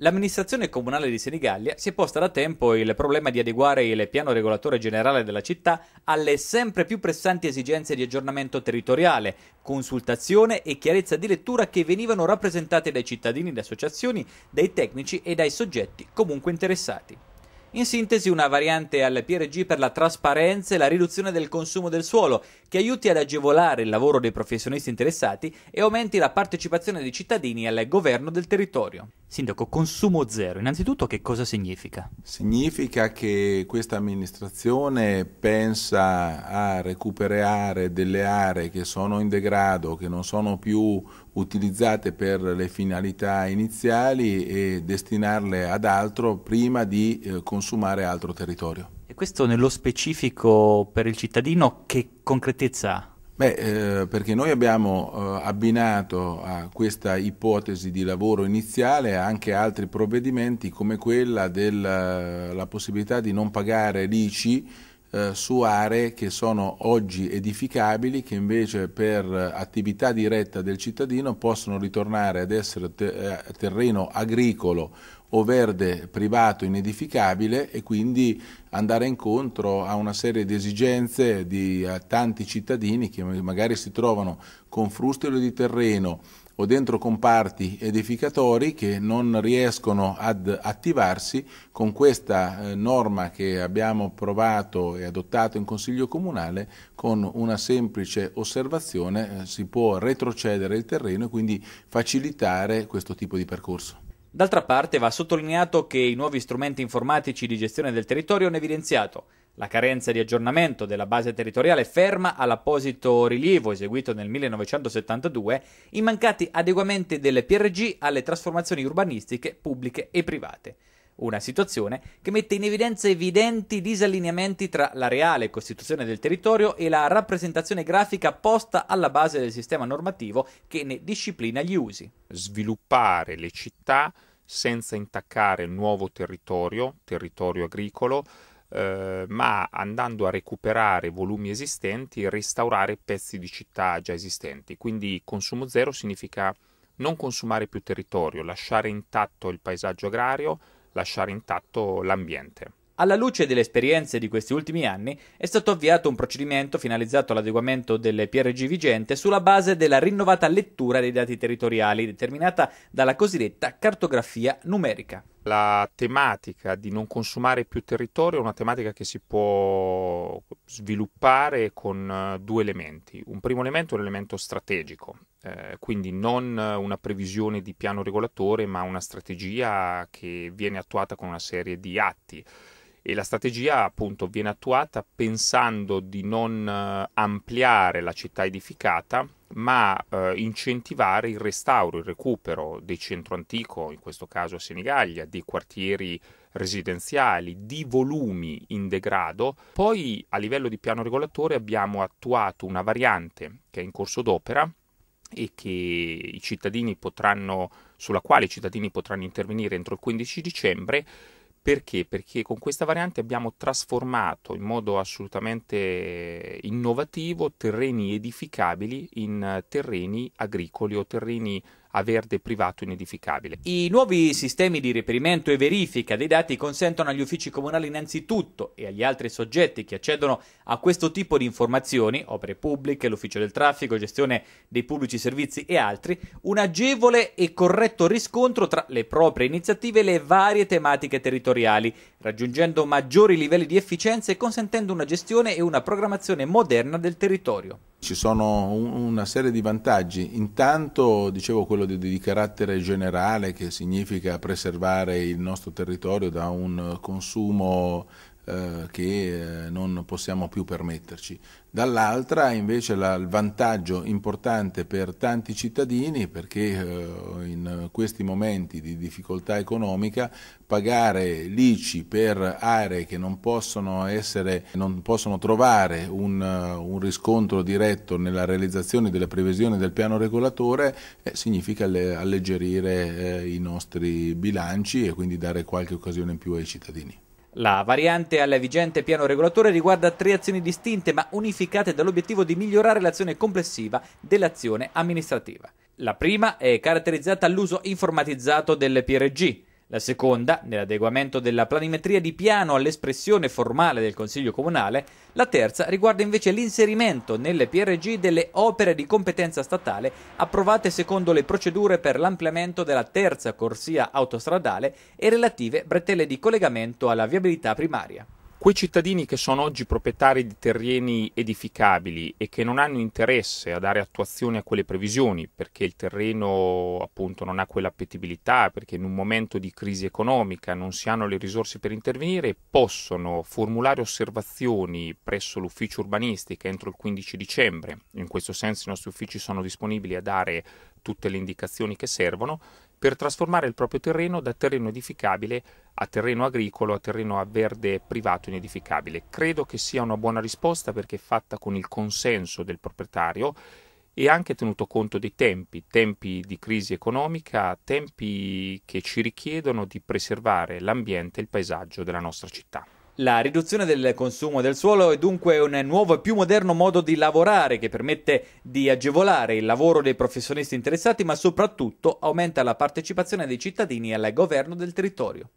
L'amministrazione comunale di Senigallia si è posta da tempo il problema di adeguare il piano regolatore generale della città alle sempre più pressanti esigenze di aggiornamento territoriale, consultazione e chiarezza di lettura che venivano rappresentate dai cittadini, da associazioni, dai tecnici e dai soggetti comunque interessati. In sintesi una variante al PRG per la trasparenza e la riduzione del consumo del suolo, che aiuti ad agevolare il lavoro dei professionisti interessati e aumenti la partecipazione dei cittadini al governo del territorio. Sindaco, consumo zero, innanzitutto che cosa significa? Significa che questa amministrazione pensa a recuperare delle aree che sono in degrado, che non sono più utilizzate per le finalità iniziali e destinarle ad altro prima di eh, consumare altro territorio. E questo nello specifico per il cittadino che concretezza ha? Beh, eh, perché noi abbiamo eh, abbinato a questa ipotesi di lavoro iniziale anche altri provvedimenti come quella della possibilità di non pagare l'ICI eh, su aree che sono oggi edificabili, che invece per attività diretta del cittadino possono ritornare ad essere te eh, terreno agricolo o verde privato inedificabile e quindi andare incontro a una serie di esigenze di eh, tanti cittadini che magari si trovano con frustolo di terreno o dentro comparti edificatori che non riescono ad attivarsi con questa eh, norma che abbiamo approvato e adottato in Consiglio Comunale con una semplice osservazione eh, si può retrocedere il terreno e quindi facilitare questo tipo di percorso. D'altra parte va sottolineato che i nuovi strumenti informatici di gestione del territorio hanno evidenziato la carenza di aggiornamento della base territoriale ferma all'apposito rilievo eseguito nel 1972 i mancati adeguamenti delle PRG alle trasformazioni urbanistiche pubbliche e private. Una situazione che mette in evidenza evidenti disallineamenti tra la reale costituzione del territorio e la rappresentazione grafica posta alla base del sistema normativo che ne disciplina gli usi. Sviluppare le città senza intaccare il nuovo territorio, territorio agricolo, eh, ma andando a recuperare volumi esistenti, restaurare pezzi di città già esistenti. Quindi consumo zero significa non consumare più territorio, lasciare intatto il paesaggio agrario, lasciare intatto l'ambiente. Alla luce delle esperienze di questi ultimi anni, è stato avviato un procedimento finalizzato all'adeguamento delle PRG vigente sulla base della rinnovata lettura dei dati territoriali, determinata dalla cosiddetta cartografia numerica. La tematica di non consumare più territorio è una tematica che si può sviluppare con eh, due elementi. Un primo elemento è un elemento strategico, eh, quindi non eh, una previsione di piano regolatore, ma una strategia che viene attuata con una serie di atti e la strategia appunto viene attuata pensando di non eh, ampliare la città edificata ma eh, incentivare il restauro, il recupero del centro antico, in questo caso a Senigallia, dei quartieri residenziali, di volumi in degrado. Poi a livello di piano regolatore abbiamo attuato una variante che è in corso d'opera e che potranno, sulla quale i cittadini potranno intervenire entro il 15 dicembre perché? Perché con questa variante abbiamo trasformato in modo assolutamente innovativo terreni edificabili in terreni agricoli o terreni a verde privato inedificabile. I nuovi sistemi di reperimento e verifica dei dati consentono agli uffici comunali innanzitutto e agli altri soggetti che accedono a questo tipo di informazioni, opere pubbliche, l'ufficio del traffico, gestione dei pubblici servizi e altri, un agevole e corretto riscontro tra le proprie iniziative e le varie tematiche territoriali, raggiungendo maggiori livelli di efficienza e consentendo una gestione e una programmazione moderna del territorio. Ci sono una serie di vantaggi, intanto dicevo quello di, di, carattere generale che significa preservare il nostro territorio da un consumo eh, che eh, non possiamo più permetterci. Dall'altra invece la, il vantaggio importante per tanti cittadini perché eh, in questi momenti di difficoltà economica pagare l'ICI per aree che non possono, essere, non possono trovare un, un, riscontro diretto nella realizzazione delle previsioni del piano regolatore significa alleggerire i nostri bilanci e quindi dare qualche occasione in più ai cittadini. La variante al vigente piano regolatore riguarda tre azioni distinte ma unificate dall'obiettivo di migliorare l'azione complessiva dell'azione amministrativa. La prima è caratterizzata all'uso informatizzato del PRG, la seconda, nell'adeguamento della planimetria di piano all'espressione formale del Consiglio Comunale. La terza riguarda invece l'inserimento nelle PRG delle opere di competenza statale approvate secondo le procedure per l'ampliamento della terza corsia autostradale e relative bretelle di collegamento alla viabilità primaria. Quei cittadini che sono oggi proprietari di terreni edificabili e che non hanno interesse a dare attuazione a quelle previsioni, perché il terreno appunto non ha quell'appetibilità, perché in un momento di crisi economica non si hanno le risorse per intervenire, possono formulare osservazioni presso l'ufficio urbanistica entro il 15 dicembre. In questo senso i nostri uffici sono disponibili a dare tutte le indicazioni che servono per trasformare il proprio terreno da terreno edificabile a terreno agricolo, a terreno a verde privato inedificabile. Credo che sia una buona risposta perché è fatta con il consenso del proprietario e anche tenuto conto dei tempi, tempi di crisi economica, tempi che ci richiedono di preservare l'ambiente e il paesaggio della nostra città. La riduzione del consumo del suolo è dunque un nuovo e più moderno modo di lavorare che permette di agevolare il lavoro dei professionisti interessati, ma soprattutto aumenta la partecipazione dei cittadini al governo del territorio.